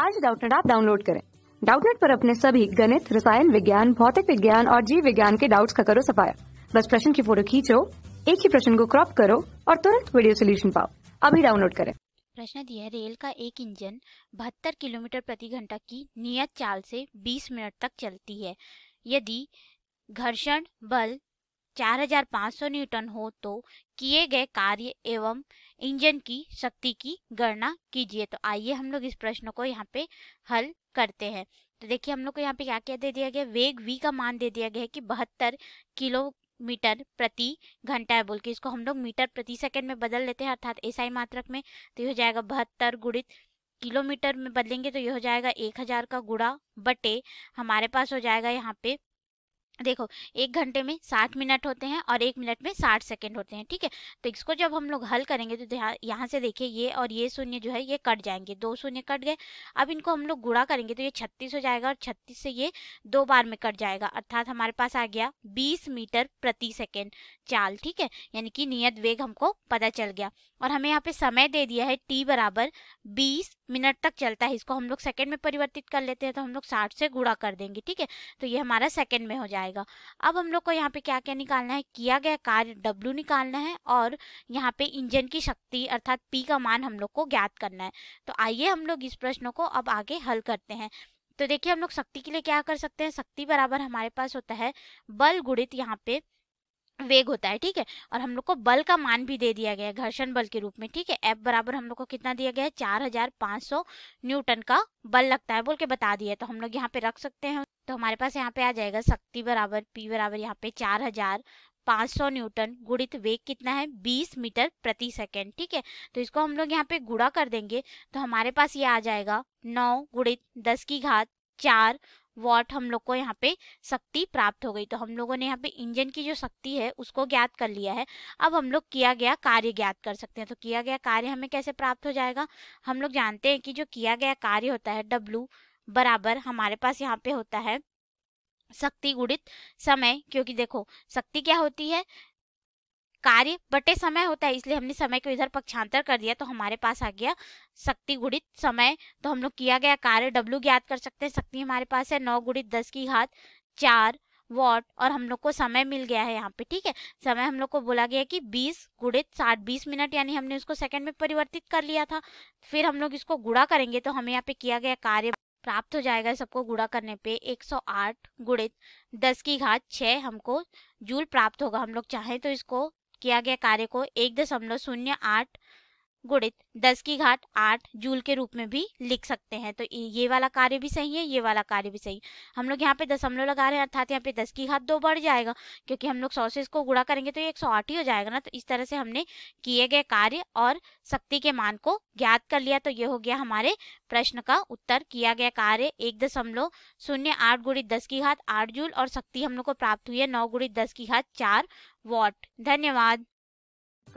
आज डाउटनेट आप डाउनलोड करें डाउटनेट पर अपने सभी गणित रसायन विज्ञान भौतिक विज्ञान और जीव विज्ञान के डाउट्स का करो सफाया बस प्रश्न की फोटो खींचो एक ही प्रश्न को क्रॉप करो और तुरंत वीडियो सोल्यूशन पाओ अभी डाउनलोड करें प्रश्न दिया रेल का एक इंजन बहत्तर किलोमीटर प्रति घंटा की नियत चाल से 20 मिनट तक चलती है यदि घर्षण बल 4500 न्यूटन हो तो किए गए कार्य एवं इंजन की शक्ति की गणना कीजिए तो आइए हम लोग इस प्रश्न को यहाँ पे हल करते हैं तो देखिए हम लोग को यहाँ पे क्या क्या दे दिया गया वेग वी का मान दे दिया गया है कि बहत्तर किलो मीटर प्रति घंटा है बोल के इसको हम लोग मीटर प्रति सेकंड में बदल लेते हैं अर्थात एसआई मात्रक में तो यह हो जाएगा बहत्तर गुणित किलोमीटर में बदलेंगे तो यह हो जाएगा एक हजार का गुड़ा बटे हमारे पास हो जाएगा यहाँ पे देखो एक घंटे में साठ मिनट होते हैं और एक मिनट में साठ सेकंड होते हैं ठीक है तो इसको जब हम लोग हल करेंगे तो यहाँ से देखिए ये और ये शून्य जो है ये कट जाएंगे दो शून्य कट गए अब इनको हम लोग गुड़ा करेंगे तो ये छत्तीस हो जाएगा और छत्तीस से ये दो बार में कट जाएगा अर्थात हमारे पास आ गया बीस मीटर प्रति सेकेंड चाल ठीक है यानी कि नियत वेग हमको पता चल गया और हमें यहाँ पे समय दे दिया है टी बराबर बीस मिनट तक चलता है इसको हम लोग सेकेंड में परिवर्तित कर लेते हैं तो हम लोग साठ से गुड़ा कर देंगे ठीक है तो ये हमारा सेकेंड में हो जाएगा आएगा अब हम लोग को यहाँ पे क्या क्या निकालना है किया गया कार्य W निकालना है और यहाँ पे इंजन की शक्ति अर्थात P का मान हम लोग को ज्ञात करना है तो आइए हम लोग इस प्रश्नों को अब आगे हल करते हैं तो देखिए हम लोग शक्ति के लिए क्या कर सकते हैं शक्ति बराबर हमारे पास होता है बल गुणित यहाँ पे वेग होता है ठीक है और हम लोग को बल का मान भी दे दिया गया है घर्षण बल के रूप में ठीक है एफ बराबर हम लोग को कितना दिया गया है चार हजार पाँच सौ न्यूटन का बल लगता है बोल के बता दिया तो हम लोग यहाँ पे रख सकते हैं तो हमारे पास यहाँ पे आ जाएगा शक्ति बराबर पी बराबर यहाँ पे चार हजार पाँच सौ न्यूटन गुणित वेग कितना है बीस मीटर प्रति सेकेंड ठीक है तो इसको हम लोग यहाँ पे गुड़ा कर देंगे तो हमारे पास ये आ जाएगा नौ गुणित दस की घात चार वॉट हम लोग को यहाँ पे शक्ति प्राप्त हो गई तो हम लोगों ने यहाँ पे इंजन की जो शक्ति है उसको ज्ञात कर लिया है अब हम लोग किया गया कार्य ज्ञात कर सकते हैं तो किया गया कार्य हमें कैसे प्राप्त हो जाएगा हम लोग जानते हैं कि जो किया गया कार्य होता है डब्लू बराबर हमारे पास यहाँ पे होता है शक्ति गुणित समय क्योंकि देखो शक्ति क्या होती है कार्य बटे समय होता है इसलिए हमने समय को इधर पक्षांतर कर दिया तो हमारे पास आ गया शक्ति गुणित समय तो हम लोग किया गया कार्य डब्ल्यू ज्ञात कर सकते हैं शक्ति हमारे पास है नौ गुणित दस की घात चार वॉट और हम लोग को समय मिल गया है यहाँ पे ठीक है समय हम लोग को बोला गया कि 20 गुणित साठ बीस मिनट यानी हमने उसको सेकंड में परिवर्तित कर लिया था फिर हम लोग इसको गुड़ा करेंगे तो हमें यहाँ पे किया गया कार्य प्राप्त हो जाएगा सबको गुड़ा करने पे 108 गुणित 10 की घात 6 हमको जूल प्राप्त होगा हम लोग चाहें तो इसको किया गया कार्य को एक दशमलव शून्य आठ गुणित दस की घाट आठ जूल के रूप में भी लिख सकते हैं तो ये वाला कार्य भी सही है ये वाला कार्य भी सही हम लोग यहाँ पे दशमलव लगा रहे हैं अर्थात यहाँ पे दस की घात दो बढ़ जाएगा क्योंकि हम लोग सौ से इसको गुड़ा करेंगे तो ये एक सौ आठ ही हो जाएगा ना तो इस तरह से हमने किए गए कार्य और शक्ति के मान को ज्ञात कर लिया तो ये हो गया हमारे प्रश्न का उत्तर किया गया कार्य एक दशमलव शून्य आठ गुणित दस की घात आठ जूल और शक्ति हम लोग को प्राप्त हुई है नौ गुणित दस की घात चार वॉट धन्यवाद